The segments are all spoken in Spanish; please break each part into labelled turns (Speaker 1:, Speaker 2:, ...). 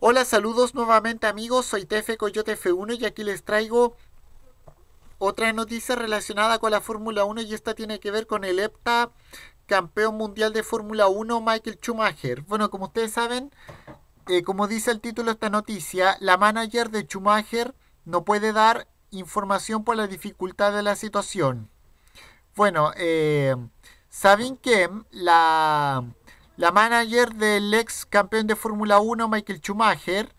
Speaker 1: Hola, saludos nuevamente amigos, soy Tefe Coyote F1 y aquí les traigo otra noticia relacionada con la Fórmula 1 y esta tiene que ver con el EPTA campeón mundial de Fórmula 1 Michael Schumacher. Bueno, como ustedes saben, eh, como dice el título de esta noticia, la manager de Schumacher no puede dar información por la dificultad de la situación. Bueno, eh, saben que la la manager del ex campeón de Fórmula 1, Michael Schumacher,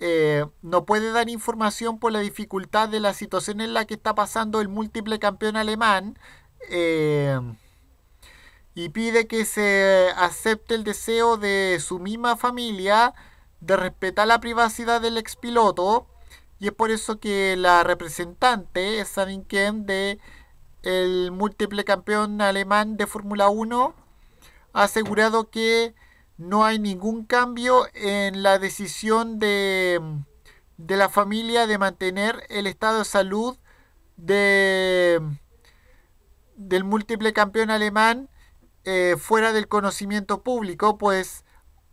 Speaker 1: eh, no puede dar información por la dificultad de la situación en la que está pasando el múltiple campeón alemán eh, y pide que se acepte el deseo de su misma familia de respetar la privacidad del ex piloto y es por eso que la representante Sabine Ken de el múltiple campeón alemán de Fórmula 1 ha asegurado que no hay ningún cambio en la decisión de, la familia de mantener el estado de salud de, del múltiple campeón alemán eh, fuera del conocimiento público, pues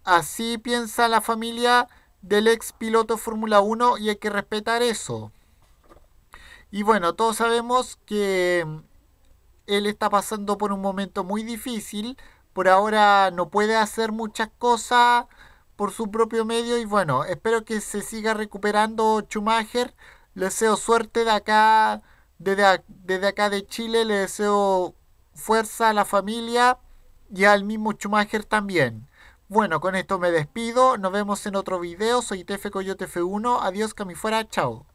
Speaker 1: así piensa la familia del ex piloto Fórmula 1 y hay que respetar eso. Y bueno, todos sabemos que él está pasando por un momento muy difícil por ahora no puede hacer muchas cosas por su propio medio y bueno, espero que se siga recuperando Schumacher. Le deseo suerte de acá, desde, acá de Chile, le deseo fuerza a la familia y al mismo Schumacher también. Bueno, con esto me despido, nos vemos en otro video, soy Tefe Coyote F1, adiós, fuera. chao.